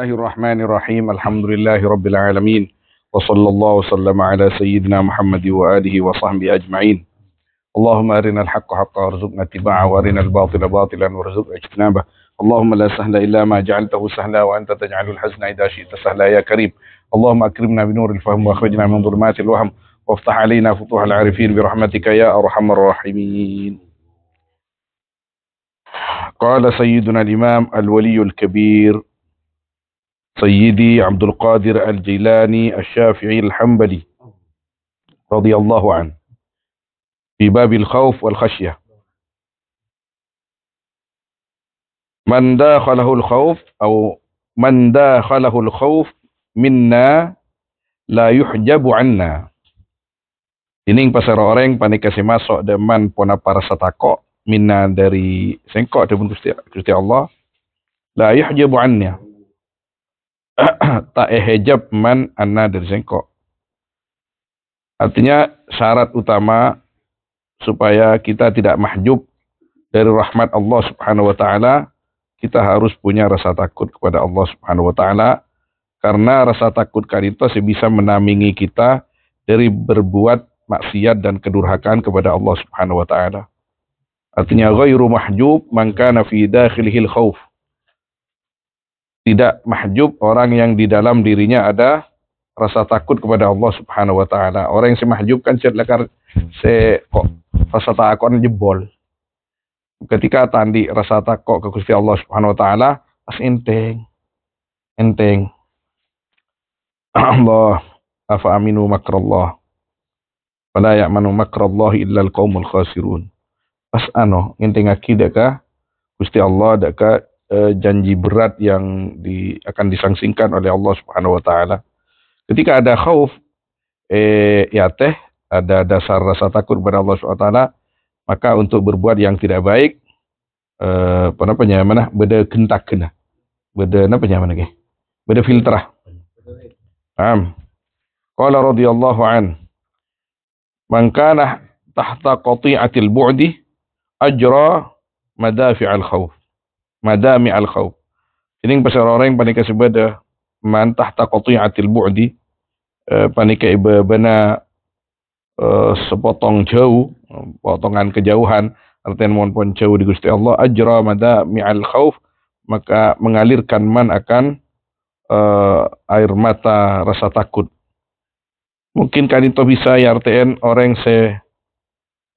الله الرحمن الرحيم الحمد لله رب العالمين وصلى الله وسلم على سيدنا محمد وآله وصحبه أجمعين اللهم أرنا الحق حقا وارزقنا اتباعه وأرنا الباطل باطلا وارزقنا اجتنابه اللهم لا سهل إلا ما جعلته سهلا وأنت تجعل الحزن إذا شئت سهلا يا كريم اللهم أكرمنا بنور الفهم وأخرجنا من ظلمات الوهم وافتح علينا فتوح العارفين برحمتك يا أرحم الراحمين قال سيدنا الإمام الولي الكبير سيدي عبد القادر الجيلاني الشافعي الحنبلي رضي الله عنه في باب الخوف والخشية من داخله الخوف أو من داخله الخوف منا لا يحجب عنا Ini yang pasal orang yang pandai kasih masuk deman apa rasa takut minna dari sengkok dia pun kusti Allah. La yuhjabu anna. tak ehejab man anna dari sengkok. Artinya syarat utama supaya kita tidak mahjub dari rahmat Allah Subhanahu wa taala, kita harus punya rasa takut kepada Allah Subhanahu wa taala karena rasa takut karitas bisa menamingi kita dari berbuat maksiat dan kedurhakan kepada Allah Subhanahu wa taala. Artinya ghairu mahjub man kana fi dakhilihil khauf tidak mahjub orang yang di dalam dirinya ada rasa takut kepada Allah Subhanahu wa taala. Orang yang semahjub kan lekar se kok rasa takut jebol. Ketika tadi rasa takut ke Gusti Allah Subhanahu wa taala as enteng. Enteng. Allah afa aminu makrallah. ya ya'manu makrallah illa al-qaumul khasirun. Pas ano enteng akidah ka Gusti Allah daka Eh, janji berat yang di, akan disangsingkan oleh Allah Subhanahu wa taala. Ketika ada khauf eh ya teh ada dasar rasa takut kepada Allah Subhanahu wa taala, maka untuk berbuat yang tidak baik eh apa namanya beda gentak kena. Beda apa namanya ge? Eh? Beda filtrah. Paham? Qala radhiyallahu an Man kana tahta qati'atil bu'di ajra madafi'al khauf madami al khawf. Ini pasal orang yang panika sebada mantah takutnya atil bu'di eh, panika ibabana eh, sepotong jauh, potongan kejauhan, artian mohon pun jauh di Gusti Allah ajra madami al khawf maka mengalirkan man akan eh, air mata rasa takut. Mungkin kali itu bisa ya RTN orang se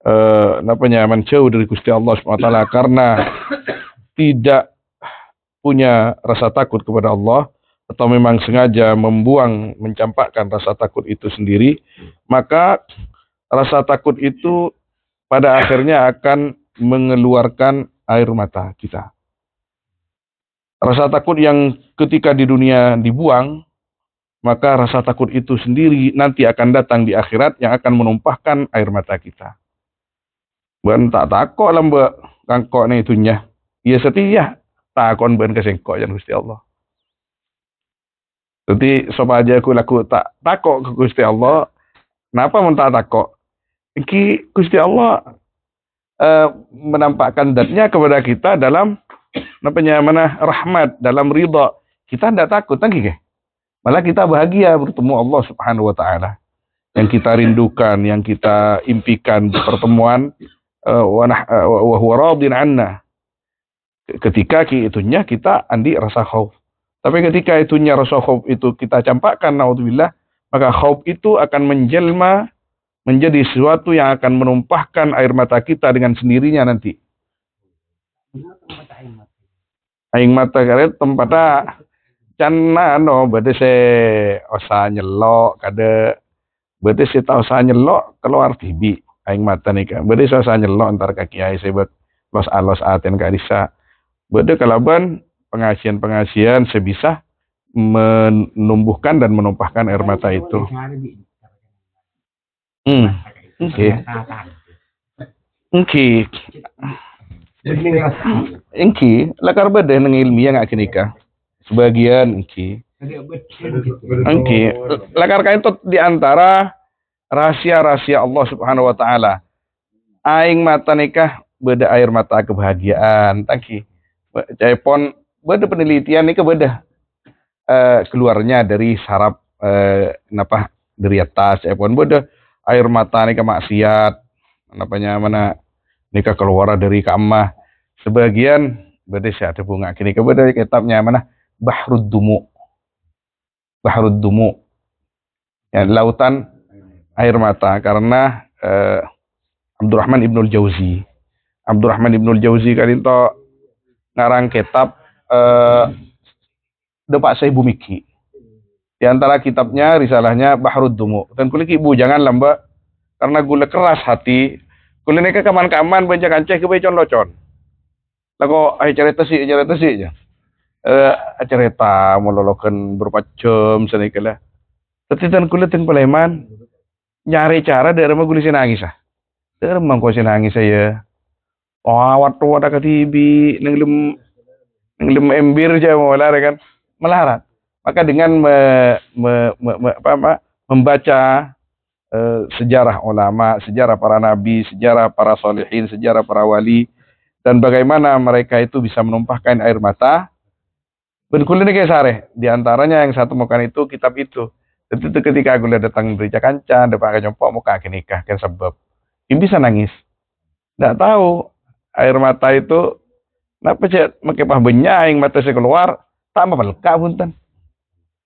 uh, namanya jauh dari Gusti Allah SWT karena tidak punya rasa takut kepada Allah atau memang sengaja membuang mencampakkan rasa takut itu sendiri maka rasa takut itu pada akhirnya akan mengeluarkan air mata kita rasa takut yang ketika di dunia dibuang maka rasa takut itu sendiri nanti akan datang di akhirat yang akan menumpahkan air mata kita. Bukan tak takut lah mbak, kangkok itunya ya setia ya, takon ben kesengkok yang Gusti Allah jadi sama aja aku laku tak takok ke Gusti Allah kenapa menta tak takok iki Gusti Allah eh, menampakkan datnya kepada kita dalam namanya mana rahmat dalam ridha kita tidak takut lagi ke? malah kita bahagia bertemu Allah Subhanahu wa taala yang kita rindukan yang kita impikan di pertemuan eh, wa uh, uh, anna ketika itunya kita andi rasa khauf. Tapi ketika itunya rasa khauf itu kita campakkan naudzubillah, maka khauf itu akan menjelma menjadi sesuatu yang akan menumpahkan air mata kita dengan sendirinya nanti. Aing mata karet tempatnya cana no berarti se osa nyelok kade berarti se tak osa nyelok keluar tibi aing mata nih kan berarti se osa nyelok antar kaki aing buat los alos aten kadisa Berde kalaban pengasian-pengasian sebisa menumbuhkan dan menumpahkan air mata itu. Hmm. Oke. Oke. Engki, lakar berde nang ilmiah ngak kenika. Sebagian engki. Gitu. Engki, lakar kain tot di antara rahasia-rahasia Allah Subhanahu wa taala. Aing mata nikah beda air mata kebahagiaan. Tangki. Cepon beda penelitian ini beda uh, eh, keluarnya dari sarap, uh, eh, kenapa dari atas cepon beda air mata ini maksiat namanya mana nikah keluar dari kamah sebagian beda sih ada bunga kini beda kitabnya mana bahrud dumu bahrud dumu ya, lautan air mata karena eh, Abdurrahman Ibnul Jauzi Abdurrahman Ibnul Jauzi kan itu ngarang kitab eh, Depak Syekh Bumiki. Di antara kitabnya risalahnya Bahrud Dumu. Dan kulik ibu jangan lamba karena gula keras hati. Kulik ke kaman-kaman baca kancah ke becon locon. Lago ai cerita sih cerita sih ya. Eh cerita mau melolokan berupa jam kela. Tapi dan kulit yang peleman nyari cara dari rumah gulisin nangis ah. Dari mana kau nangis saya. Ah, waktu ada tibi ngelem ngelem ember aja mau kan melarat maka dengan me, me, me, me, apa, apa, membaca uh, sejarah ulama, sejarah para nabi, sejarah para solehin, sejarah para wali, dan bagaimana mereka itu bisa menumpahkan air mata. berkulit kayak sare, di antaranya yang satu makan itu kitab itu. Tentu ketika aku lihat datang berita kanca, depan nyopok, muka nikah, kan sebab. Ini bisa nangis. Tidak tahu air mata itu napa sih pakai pah benyaing mata sih keluar tambah pelka punten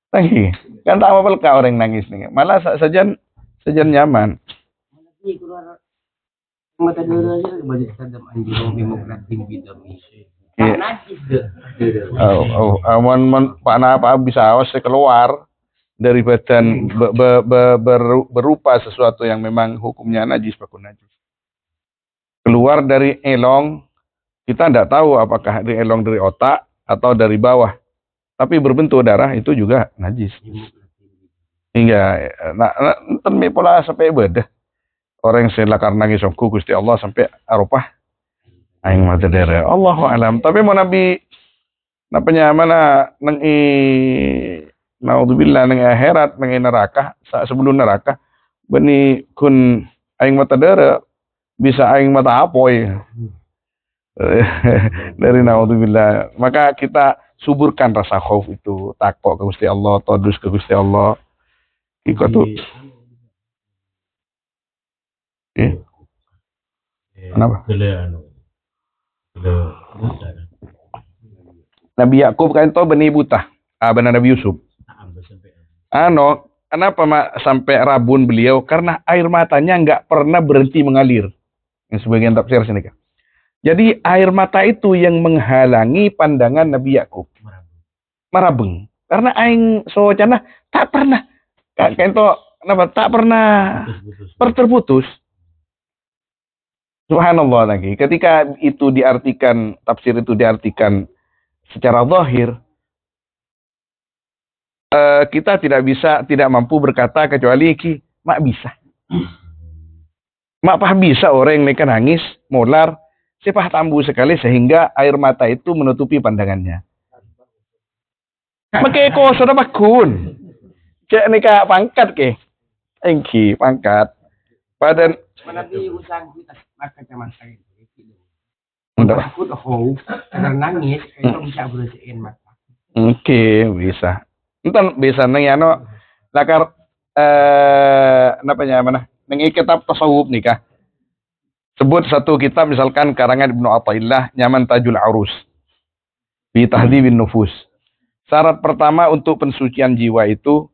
tangi kan tambah pelka orang nangis nih malah saja saja nyaman Oh, oh, aman man Pak apa bisa awas keluar dari badan berupa sesuatu yang memang hukumnya najis pakai najis keluar dari elong, kita tidak tahu apakah dari elong dari otak atau dari bawah. Tapi berbentuk darah itu juga najis. Hingga nah, nah pola sampai beda Orang yang selakar nangis songku Gusti Allah sampai Eropa. Aing mata darah. allah alam. Tapi mau Nabi napanya mana nang i naudzubillah nang akhirat nang neraka sebelum neraka bani kun aing mata darah bisa aing mata apoy dari naudzubillah maka kita suburkan rasa khauf itu takut ke Gusti Allah todus ke Gusti Allah iko tuh iya. eh? kenapa anu, Nabi Yakub kan itu benih buta ah benar Nabi Yusuf ano kenapa mak sampai rabun beliau karena air matanya nggak pernah berhenti mengalir ini sebagian tafsir sini kan. Jadi air mata itu yang menghalangi pandangan Nabi Yakub. Marabeng. Karena aing sojana tak pernah itu kenapa tak pernah terputus. Subhanallah lagi. Ketika itu diartikan tafsir itu diartikan secara zahir eh, kita tidak bisa tidak mampu berkata kecuali ki mak bisa hmm pah bisa orang yang mereka nangis, molar, sepah tambu sekali sehingga air mata itu menutupi pandangannya. Maka kau sudah bakun. Cek nikah pangkat ke. Engki pangkat. Padahal. Menabi usang kita maka cuman saya itu. Takut hau, nangis, itu bisa berusahain mata. Oke, bisa. Entah bisa nang ya Lakar eh apa namanya? Nengi kitab tasawuf nikah. Sebut satu kitab misalkan karangan Ibnu Athaillah Nyaman Tajul Arus. Bi Tahdhibin Nufus. Syarat pertama untuk pensucian jiwa itu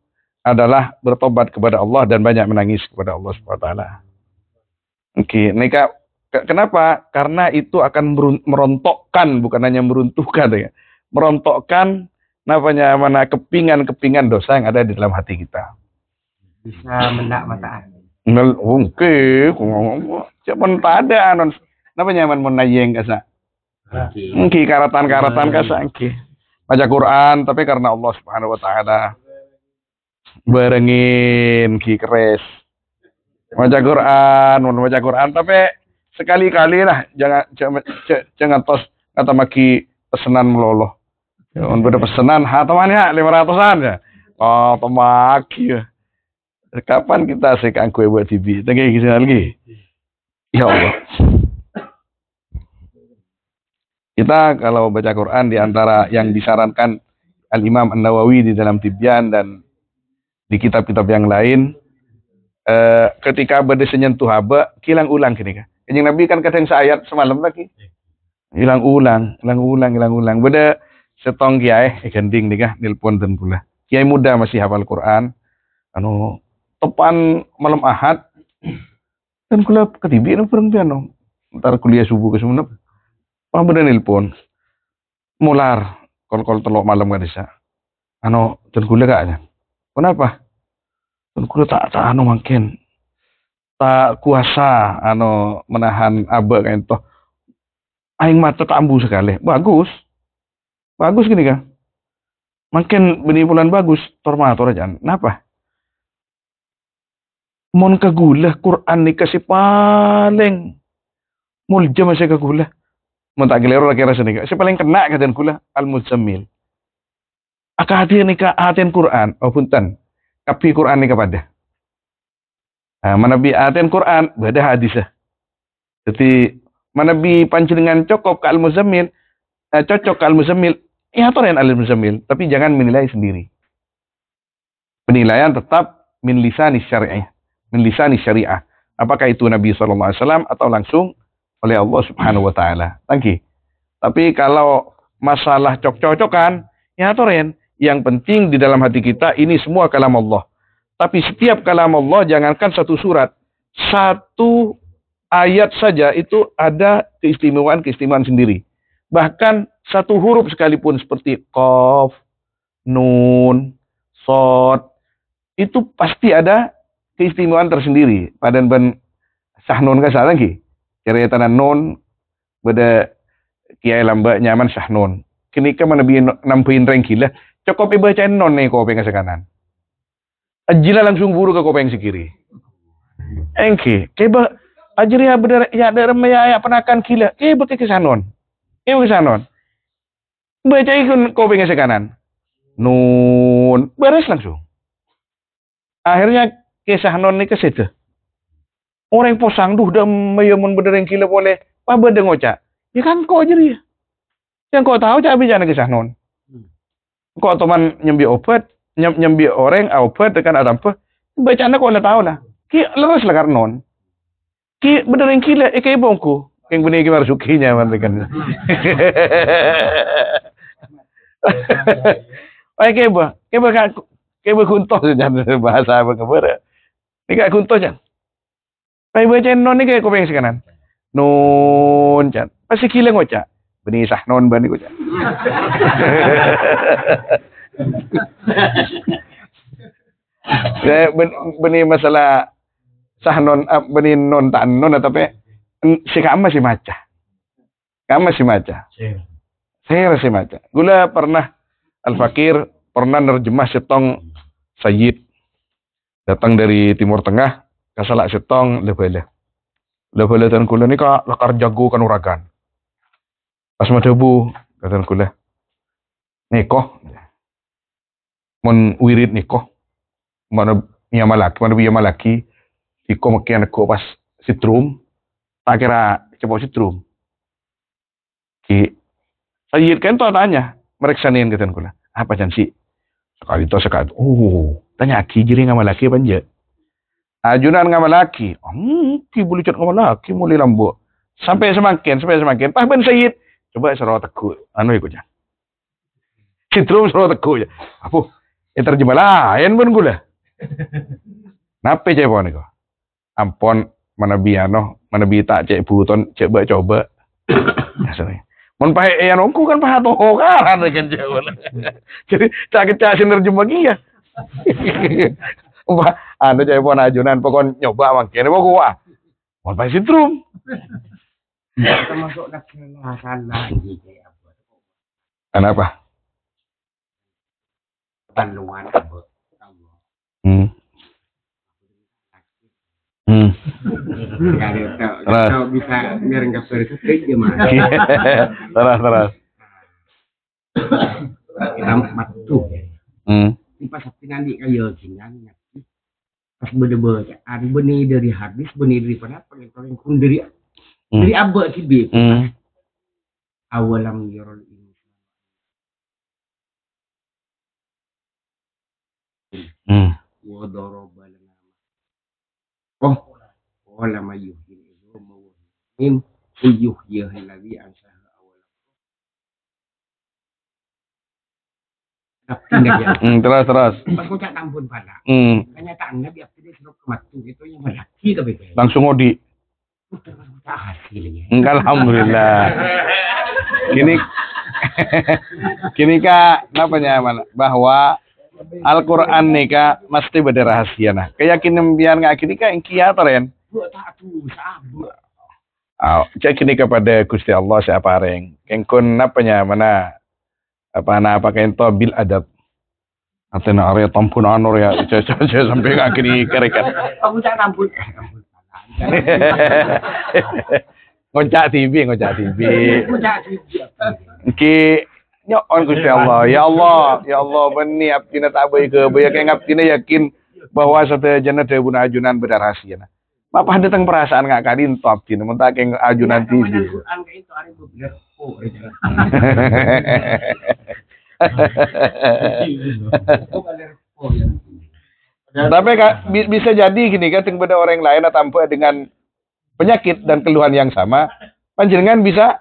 adalah bertobat kepada Allah dan banyak menangis kepada Allah Subhanahu wa taala. Oke, nikah kenapa? Karena itu akan merontokkan bukan hanya meruntuhkan ya. Merontokkan namanya mana kepingan-kepingan dosa yang ada di dalam hati kita. Bisa menak mataan Ngal ungke cuman pada anon napa nyaman mun nayeng kasa. Mungkin karatan-karatan kasa engki. Baca Quran tapi karena Allah Subhanahu wa taala barengin ki keres. Baca Quran, mun baca Quran tapi sekali-kali lah jangan jangan jangan tos kata maki pesenan meloloh. Ya, untuk pesenan, hatamannya 500-an ya. Oh, pemaki ya. Kapan kita asik angku buat TV? Tengah kisah lagi. Ya Allah. Kita kalau baca Quran di antara yang disarankan Al-Imam An-Nawawi di dalam Tibyan dan di kitab-kitab yang lain eh, ketika senyentuh haba kilang ulang kini kan. Nabi kan kadang seayat semalam lagi. Hilang ulang, hilang ulang, hilang ulang. Beda setong kiai eh, ganding nih kan nelpon dan pula. Kiai muda masih hafal Quran. Anu tepan malam ahad dan kula ketibi na perang piano ntar kuliah subuh ke sumunap paham bener nelpon mular kol-kol telok malam gak bisa ano dan gak aja. kenapa dan kuliah tak tak ano mungkin tak kuasa ano menahan abe kain toh aing mata tak ambu sekali bagus bagus gini kan makin benih bulan bagus tormator torajan kenapa Mon kagulah Quran si paling muljam saya kagulah, Mun tak giliran lagi rasanya nika Saya paling kena kajian kula al muzammil. Aka ni ka aten Quran. Oh punten. Kapi Quran nikah pada. Ah, manabi aten Quran bada hadisah. Jadi manabi dengan cocok ke al muzammil. Eh, cocok ke al muzammil. Ya eh, toren al muzammil. Tapi jangan menilai sendiri. Penilaian tetap min lisani syariah Melisani syariah. Apakah itu Nabi Shallallahu alaihi wasallam atau langsung oleh Allah Subhanahu wa taala. Lagi. Tapi kalau masalah cocok-cocokan, ya toren, yang penting di dalam hati kita ini semua kalam Allah. Tapi setiap kalam Allah jangankan satu surat, satu ayat saja itu ada keistimewaan-keistimewaan sendiri. Bahkan satu huruf sekalipun seperti qaf, nun, sod, itu pasti ada keistimewaan tersendiri padan ben sah non ka salah ki Cerita tanan non kiai lamba nyaman sah non kini mana bi nampuin reng kila cukup bacaan non nih kopeng ke kanan ajila langsung buru ke kopeng si kiri engke keba ajri bener ya derem ya ya penakan kila keba ke kesanon keba kesanon baca ikun kopeng ke kanan nun beres langsung akhirnya kisah non ni ke situ. Orang posang duh dah meyemun bedereng kila boleh. Apa benda oca? Ya kan kau ya. Yang kau tahu cak bijana kisah non. Hmm. Kau teman nyembi obat, nyem, nyembi orang obat tekan ada apa? Bacana kau lah tahu lah. Ki leres lah non. Ki bedereng kilo ikai eh, bongku. Yang benar ki marsukinya mantekan. Oke, keba, keba kan, keba kuntos bahasa apa kebara. Ini kayak gunto jan. Pai baca non ini kuping sekarang sekanan. Non jan. Pasti kileng oca. Beni sah non bani oca. beni masalah sah non eh, beni non tak non tapi si kamu si maca. Kamu si maca. Saya masih maca. Gula pernah al fakir pernah nerjemah setong Sayyid datang dari Timur Tengah ke Salak Setong Lebele. Lebele dan kula ini kak lekar jago kan uragan. Pas madebu kata kula. Niko. mon wirid niko. Mana biya malaki, mana biya malaki. Iko makian aku pas sitrum. Tak kira coba sitrum. Ki. Saya kan tanya, mereka sanian kata kula. Apa janji? itu sekat, Oh, tanya tanyaki jiri ngamalaki panja. Ajunan laki oh ki buli cat laki, mulai lambu. Sampai semakin, sampai semakin. Pas ben sayid. Coba sarawa teku. Anu ikutnya, jan. Citrum sarawa teku. Ya. Apa? Ya terjemah lain pun gula. Nape cek pon iku? Ampon menebi ano, menebi tak cek buton, cek coba. Ya, Mun pahe ean kan pahe toho karan kan jauh. Jadi cak cak sinergi bagi ya. Wah, anu jadi pun ajunan pokon nyoba mangkene pokok wah. Mun pahe sintrum. Termasuk lagi kayak apa. Ya, Kenapa? apa? Hmm. Sekali Kalau bisa biar nggak sore itu gimana? Iya. Terus terus. Rampat tuh. Hmm. Ini pas sakti nanti kayo jingan nyakti. Pas bede-bede, ari benih dari hadis, benih dari penapa, kalau kun dari hmm. dari abe sih bi. Hmm. Awalam yorol ini. Hmm. Wodoro balena. Oh, قال من يحيي العظام وهي رميم قل يحييها terus terus. Hmm. Nabi itu yang laki Langsung odi. Enggak alhamdulillah. Gini kini Kak, namanya mana? Bahwa Al-Qur'an nih Kak mesti beda rahasia nah. Keyakinan biar nggak gini Kak yang kiat ya. Oh, cek ini kepada Gusti Allah siapa reng. Kengkun napanya mana? Apa na apa kento bil adab. Atena area tampun anor ya. Cek cek sampai ini kerekan. Kamu cak tampun. ngocak TV, ngocak TV. Ngocak TV. Ki nyoon Gusti Allah. Ya Allah, ya Allah beni abdina tak baik ke. Bayak yang yakin bahwa satu jannah dari ajunan berdarah rahasia. Papa datang perasaan nggak ini top gini, gitu. mentah kayak ajunan iya, TV. Gitu. Oh, Tapi kak, bisa jadi gini kan, pada orang lain atau dengan penyakit dan keluhan yang sama, panjenengan bisa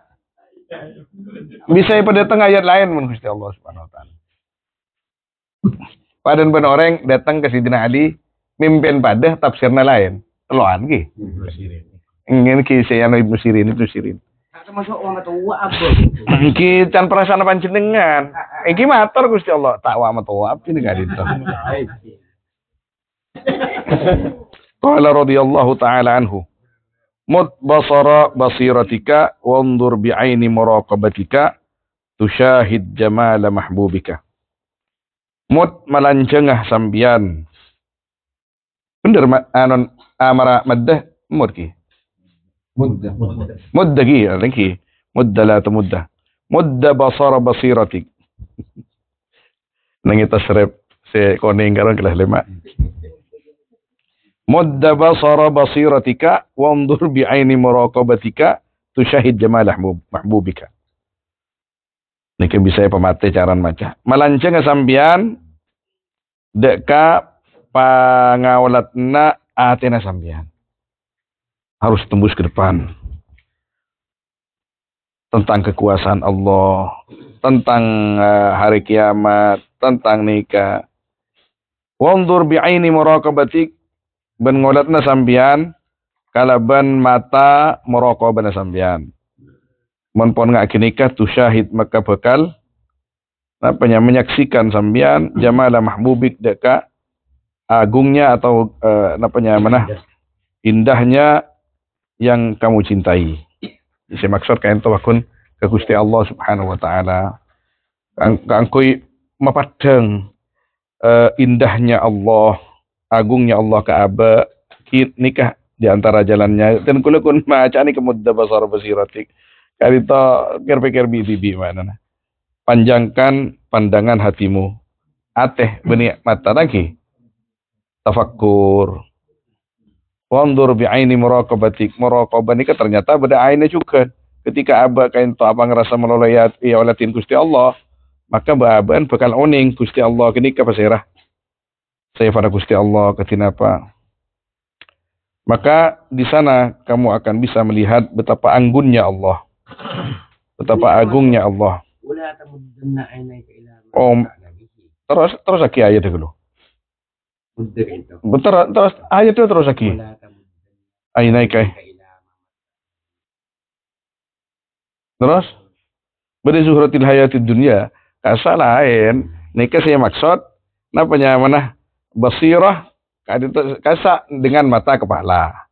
bisa pada tengah ayat lain menurut Allah Subhanahu wa taala. Padan orang datang ke Sidina Ali mimpin padah tafsirnya lain. Loan ki. Ingin ki saya Ibnu musirin itu Sirin. masuk wong tuwa apa? Iki can perasaan panjenengan. Iki matur Gusti Allah, tak wa metuwa jenengan dinten. Qala radhiyallahu taala anhu. Mut basara basiratika wandur bi'aini muraqabatika tusyahid jamala mahbubika. Mut malanjengah sambian. Bener anon امر مده مركي مده مده کی لکی مده لا تمده مده بصر بصيرتك nangi tasrif se koning karon kelas lima mudda basara basiratika wandur bi aini تشاهد جمال jamal mahbubika niki bisa ya pemate caran maca malanceng sambian deka pangawalatna Athena sambian Harus tembus ke depan. Tentang kekuasaan Allah, tentang eh, hari kiamat, tentang nikah. Wandur bi'aini batik ben ngolatna sambian kalaban mata muraqabana sampean. Mun pon ngak nikah tu syahid maka bekal apa menyaksikan sambian jamala mahbubik deka agungnya atau uh, namanya iya, mana iya. indahnya yang kamu cintai. Saya maksud kain tawakun ke Gusti Allah Subhanahu wa taala. Kangkui mapadeng uh, eh, indahnya Allah, agungnya Allah Ka'aba, nikah di antara jalannya dan kula kun ma'acani kemudda basar basiratik. Karita kerpi-kerpi bibi mana. Panjangkan pandangan hatimu. Ateh benih mata lagi tafakkur. Wandur bi'aini muraqabatik. Muraqabah ini kan ternyata beda ainnya juga. Ketika abah kain to apa ngerasa melolayat ya, ya olatin Gusti Allah, maka baban kan bakal oning Gusti Allah kini kapasirah. Saya pada Gusti Allah ketina apa? Maka di sana kamu akan bisa melihat betapa anggunnya Allah. Betapa agungnya Allah. Om terus terus lagi ayat dulu. Betul, terus ayat terus terus lagi. ki. Ay, Terus, beri zuhratil hayati dunia, kasa lain, nikah saya maksud, apa mana basirah, kasa dengan mata kepala.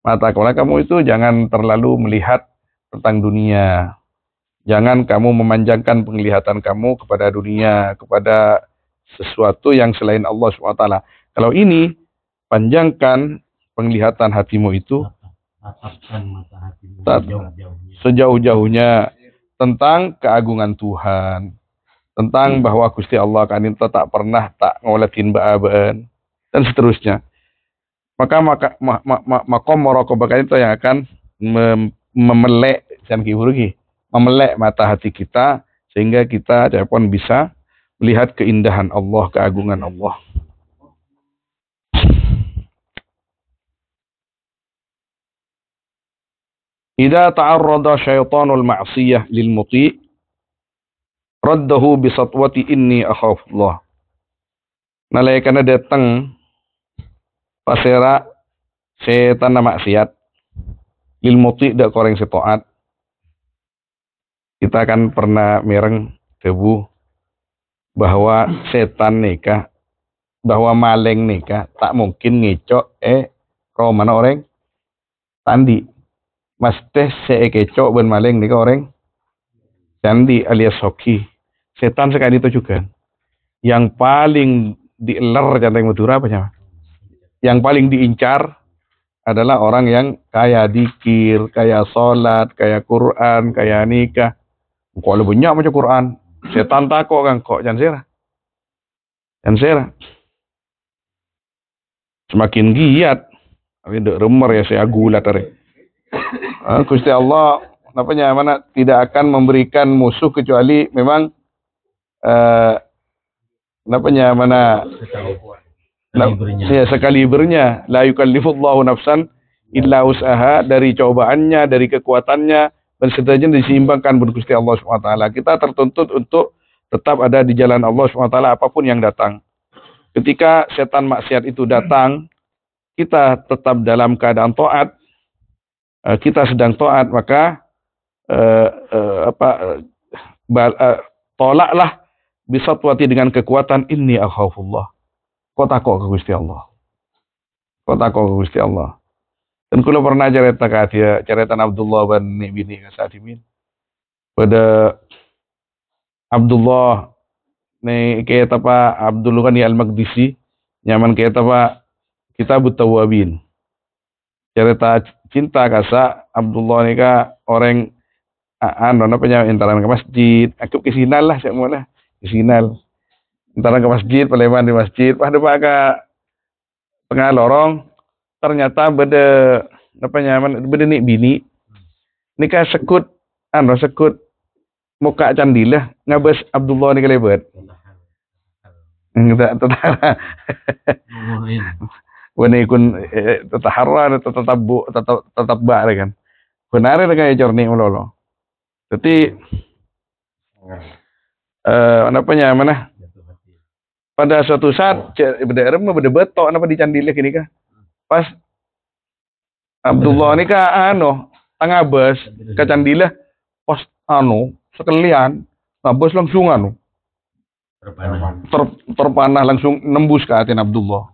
Mata kepala kamu itu jangan terlalu melihat tentang dunia. Jangan kamu memanjangkan penglihatan kamu kepada dunia, kepada sesuatu yang selain Allah SWT. Kalau ini panjangkan penglihatan hatimu itu sejauh-jauhnya tentang keagungan Tuhan, tentang hmm. bahwa Gusti Allah kan itu tak pernah tak ngoletin baaban dan seterusnya. Maka maka makom maka itu yang akan memelek dan kiburugi, memelek mata hati kita sehingga kita dapat bisa melihat keindahan Allah, keagungan Allah. Idza ta'arrada syaitanul ma'siyah lil muti' raddahu bi satwati inni akhafullah. Malaikatnya datang pasera setan maksiat lil muti dak koreng setoat. Kita kan pernah mereng debu bahwa setan nikah bahwa maleng nikah tak mungkin ngecok eh kau mana orang tandi Mas teh saya kecok ben maling nih orang candi alias hoki. Setan sekali itu juga. Yang paling dieler canteng Madura apa nyawa? Yang paling diincar adalah orang yang kaya dikir, kaya sholat, kaya Quran, kaya nikah. Kok lebih banyak macam Quran, setan takut kan kok jangan serah. Jangan serah. Semakin giat, tapi rumor ya saya gula tadi. Ah, Gusti Allah apanya mana tidak akan memberikan musuh kecuali memang eh apanya mana nah, ya sekalibernya la yukallifullahu nafsan illa usaha dari cobaannya dari kekuatannya dan sedajen disimbangkan dengan Gusti Allah Taala Kita tertuntut untuk tetap ada di jalan Allah Taala apapun yang datang. Ketika setan maksiat itu datang, kita tetap dalam keadaan taat, Eh, kita sedang taat maka uh, uh, apa uh, tolaklah tuati dengan kekuatan ini akhafullah. Kota kok ke Gusti Allah. Kota kok ke Gusti Allah. Dan kalau pernah cerita ke dia, cerita Abdullah bin Bini Kasadimin. Pada Abdullah nih kayak apa Abdullah kan al Magdisi nyaman kayak apa kita buta wabin cerita cinta kasa Abdullah ini ka orang anu, anu apa nya entaran ke masjid aku ah, ke sinal lah saya mana ke sinal entaran ke masjid peleman di masjid pada maka tengah lorong ternyata beda apa nyaman beda nik bini nikah sekut anu sekut muka candilah ngabes Abdullah ni kelebet Enggak tetara wani kun eh, tataharra bak tatabba kan kunare ka jorni ulolo Tapi, eh apa nya mana pada suatu saat oh. beda mau beda betok apa di lek ini kah pas Abdullah ini kah anu bus ke candilah pos anu sekalian bus langsung anu terpanah, terpanah langsung nembus ke hati Abdullah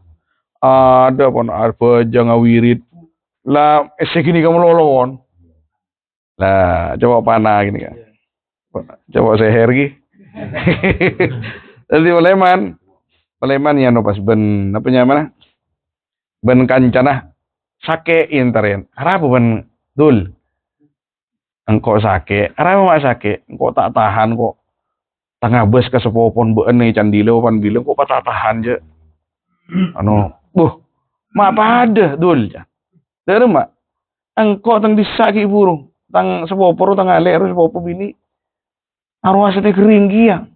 ada pon arpa jangan wirid lah esek eh, ini kamu lolon lah coba panah gini kan coba saya hergi jadi peleman peleman ya nopas ben apa nyamana ben kancana ah. sake interen iya, apa ben dul engkau sake apa mak sake engkau tak tahan kok tengah bus ke sepopon ene candile pan bilang kok tak tahan je anu Buh, mak pada dul. Dari mak, engkau tang disaki burung, tang sepopor tang aler sepopor bini. Arwah sate kering kia. Ya.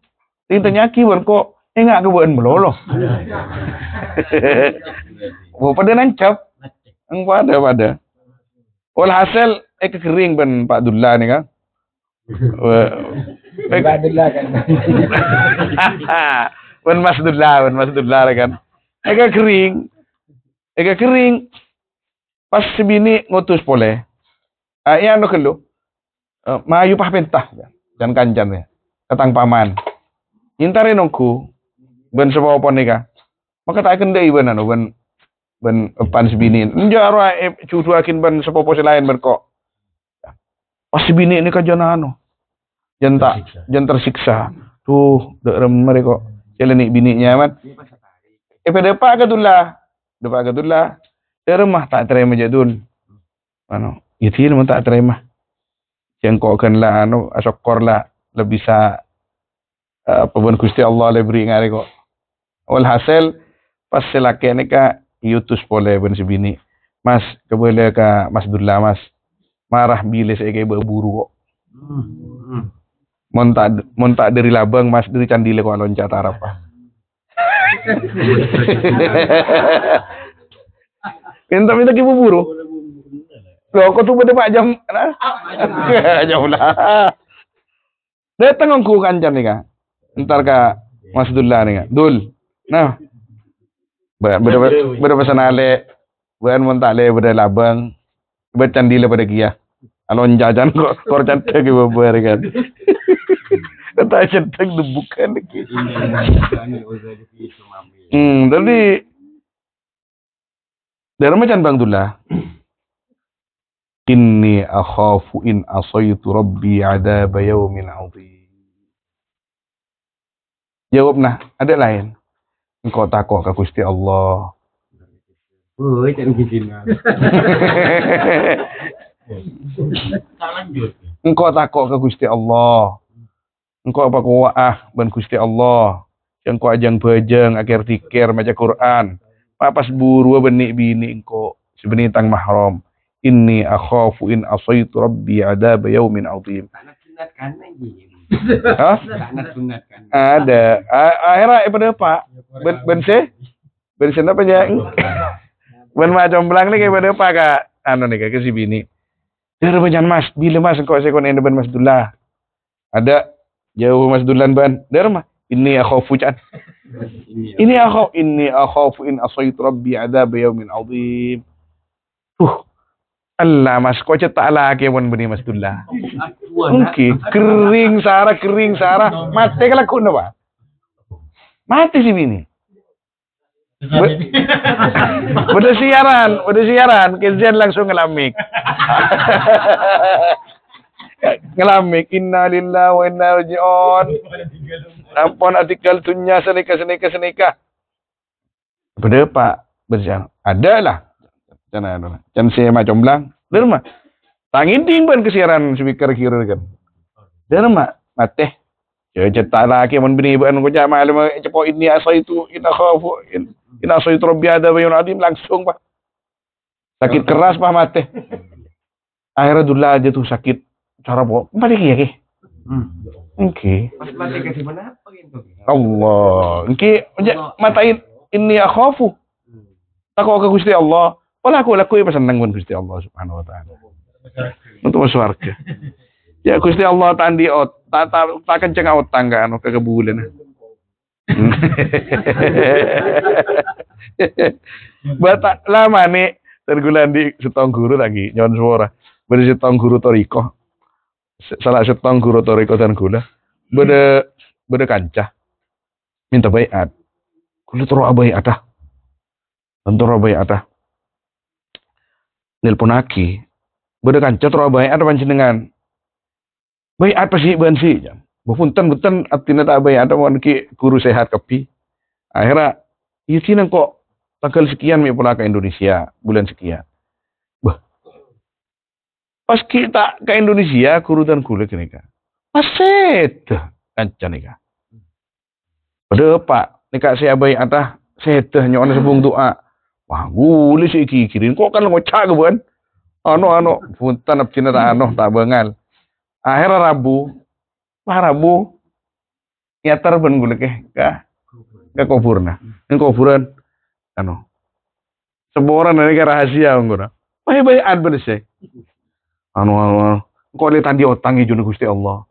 Tintanya ban kok enggak kebuan melolo. Bu pada nancap. Engkau ada pada. Walhasil eh kering ban Pak Dulla nih kan. Pak Dulla kan. Ban Mas Dulla, ban Mas Dulla kan. Ega kering. Ega kering. Pas sebini ngutus pole. Uh, ah, ya no anu kelu. Uh, mayu pah pentah. Dan kancan ya. ketang paman. Intare nongku. Ben sepawa pon nikah. Maka tak kendai ben anu ben ben pan sebini. Njara e, eh, cucu akin ben sepopo selain ben kok. Pas sebini ini kajana anu. tak, jangan tersiksa. Tuh, derem mereka. Jalan bininya man. Epe depa gadullah. Depa gadullah. Teremah tak terima jadul. Mano, itin mo tak terima. Yang kau kan lah ano asokor lah lebih sa uh, eh, pabun Gusti Allah le beri ngare Walhasil pas selakene ka yutus pole ben bini. Mas kebele ka Mas Dullah Mas marah bile saya kayak berburu kok. Montak hmm, hmm. montak dari labang Mas dari candile kok loncat arafah. Minta-minta ke buru. Loh, kau tunggu depan Jam. Ah, Jauh ya lah. Datang aku kanjar nih kak. Ntar kak Mas Dullah nih kak. Dul. Nah. Berapa iya, sana ale. Bukan montak le pada labang. Bercandila pada kia. Alon jajan kok. cantik ke buru kan. Natasha tak bukan lagi. Hmm, tapi dalam macam Bang Dullah. Inni akhafu in asaitu rabbi adaba yaumin azim. Jawab nah, ada lain. Engkau takut ke Gusti Allah. Woi, tak Engkau takut ke Gusti Allah engkau apa kau kuwaah ban Gusti Allah kau ajang bajang akhir tikir maca Quran apa seburu benik bini engkau sebeni tang mahram inni akhafu in asaitu rabbi adab yaumin azim kan, Hah? Kan. Ada. Akhirnya pada eh, Pak. Ya, ben ben se? Ben se apa ya? Ben macam belang nih pada Pak Kak. Anu nih Kak si bini. Ya, Dari banyak Mas, bila Mas engkau saya kon ende eh, ben Mas Dullah. Ada jauh Mas Dulan ban dari mah ini aku fujat ini aku, ini iya. aku, in asyid rabbi adab yaumin azim uh Allah mas kau cetak lah kewan bini mas tulah. Mungkin kering sarah kering sarah mati kalau kau nawa Mati sih bini. Udah siaran, udah siaran, kejadian langsung ngelamik. ngelamik inna lillahi wa inna raji'un ampun artikel tunya senika senika senika bener pak berjang adalah cana adalah jangan saya macam belang derma tangin ting kesiaran speaker kira kan derma mateh ya cetak lagi mun bini ban ko jama alim cepo ini asa itu ina khafu ina asa itu rabbi ada bayun ya, adim langsung pak sakit keras pak mateh akhirnya dulu aja tuh sakit cara apa? Mari iki ya ki. Hmm. oke Nggih. Mati ke dimana apa gitu. oke Nggih, matain ini akhafu. Hmm. Takut ke Gusti Allah. Wala aku laku ya seneng pun Gusti Allah Subhanahu wa taala. Untuk masuk warga Ya Gusti Allah tandi ot, tak tak ta kenceng ot tangga anu kekebulan. Hmm. Batak lama nih tergulan setong guru lagi nyon suara. Beri setong guru toriko salah setong guru toriko dan gula bede bede kancah minta bayat kulit roh abai ada tentu abai ada. Nil punaki, bede kancah roh abai atah panjenengan bayat pasti bansi jam Bufunten buten atina tak bayat ada. Mungkin ki guru sehat kepi akhirnya iya kok tanggal sekian mi pulang ke Indonesia bulan sekian Pas kita ke Indonesia, kurutan kulit ini kan. Masih kancan nih kan. Pada pak, nih kak saya bayi atah, seteh nyonya sebung doa. Wah, gule sih kikirin. Kok kan ngocak gitu, kan? Ano ano, pun tanap tak ano tak bengal. Akhirnya Rabu, Pak Rabu, nyatar ben gule eh, ke ke ke nah Ini kuburan, ano. Semua orang dari rahasia gue. Bayi bayi adbersih anu anu, anu. engko le tandi otang ijo ya, Gusti Allah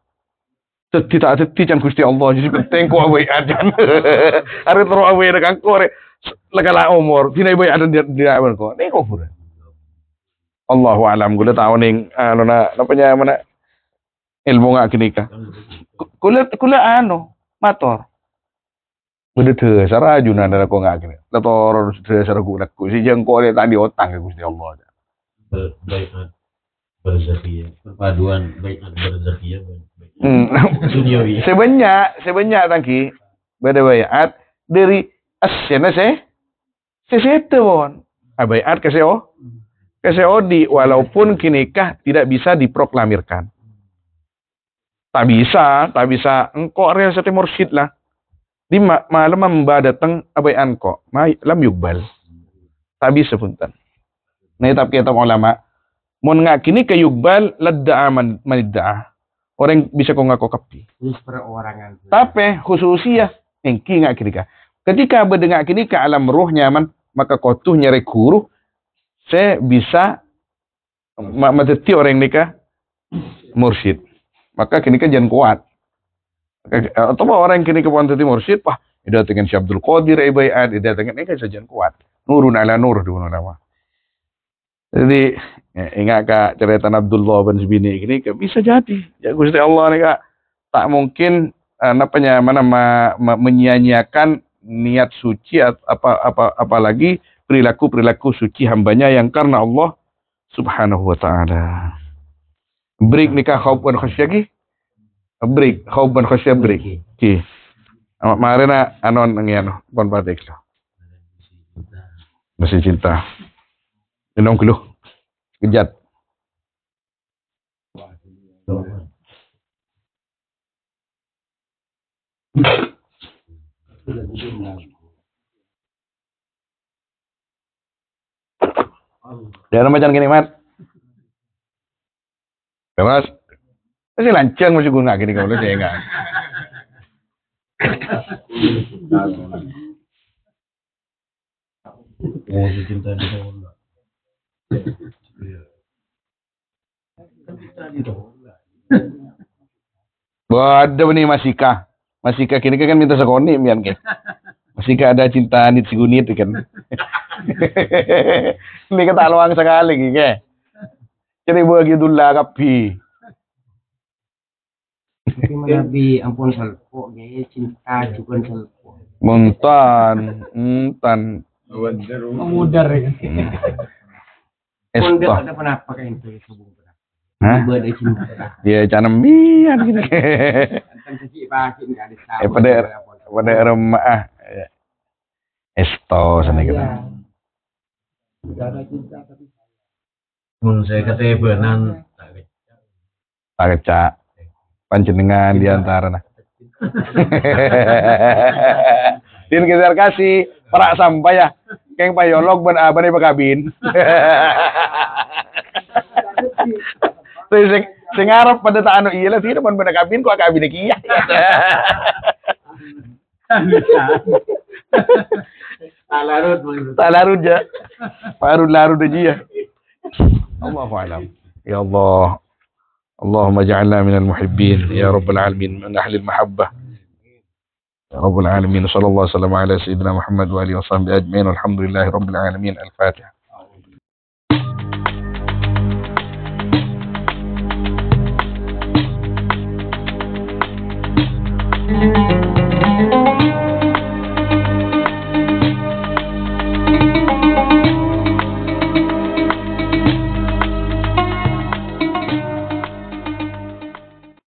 Jadi tak ada tijan gusti Allah jadi penting kok awe adan. Hari terus awe ada kang kore lekala umur dina ibu ada dia dia awe kok. Nih kok pura. alam gula tahu ning anu na apanya mana ilmu ngak kenika. Kula kula anu motor. Benda tu, cara ajunan ada kau ngak kene. Lator cara gula ku si jengkol tadi otang ya, gusti Allah. Baik berzakia perpaduan baik berzakia baik hmm. duniawi sebanyak sebanyak tangki pada bayat dari asyana se sesete bon abayat ah, ke seo ke di walaupun kinikah tidak bisa diproklamirkan tak bisa tak bisa engkau real sate morsid lah di malam mbak datang abayan kok lam yubal tak bisa punten nah tapi kita ulama mon ngakini kayugbal ledah man manidda'a orang bisa kok ngaku kapi perorangan tapi khususnya engki ngakini ka ketika berdengar kini ke alam ruh nyaman maka kotuh nyari guru saya bisa mengerti orang nikah mursyid maka kini kan jangan kuat eh, atau orang kini ke tadi mursyid wah idatengin dengan Syabdul Qadir ibai'an dengan ini kan jangan kuat nurun ala nur di mana nama jadi eh, ingat kak cerita Abdullah bin Zubini ini kak, bisa jadi. Ya Gusti Allah nih kak tak mungkin eh, apanya mana ma, ma, menyia-nyiakan niat suci apa apa apalagi perilaku perilaku suci hambanya yang karena Allah Subhanahu wa taala. Break nikah khauf wan khasyaki. Break kau wan khasyaki break. Ki. Amat marina anon ngian kon padek. Masih cinta. Masih cinta. Ini dulu. kilo. Ya Daerah macam gini, Mat. Bebas. Ya, masih lancang masih guna gini kalau saya enggak. Kayak cinta di Iya. Waduh nih Masika. Masika kini kan minta sekoni mian ke. Masika ada cinta nit sigunit kan. Ini kata luang sekali kan. Jadi gitu dulu kapi. Nabi ampun selpo gaya cinta juga selpo. Muntan, montan. Memudar ya. hmm. Esto. ada kenapa kayak itu hubung ya, Hah? Ya, canam biar gitu. Kan eh, pada pada rumah eh, sana gitu. eh, saya kata ya, benan tak kecak. Panjenengan diantara nah. Terima eh, kasih perak sampai ya. Keng payolog ban aban ah, ay pakabin. so, sing, sing pada ta anu, iya lah, sino man ba nakabin akabin na kiya. Talarod mo. Talarod ya. larut larod na iya. Allahu alam. Ya Allah. اللهم اجعلنا من المحبين يا رب العالمين من أهل mahabbah. رب العالمين صلى الله وسلم على سيدنا محمد وآله وصحبه أجمعين والحمد لله رب العالمين الفاتحة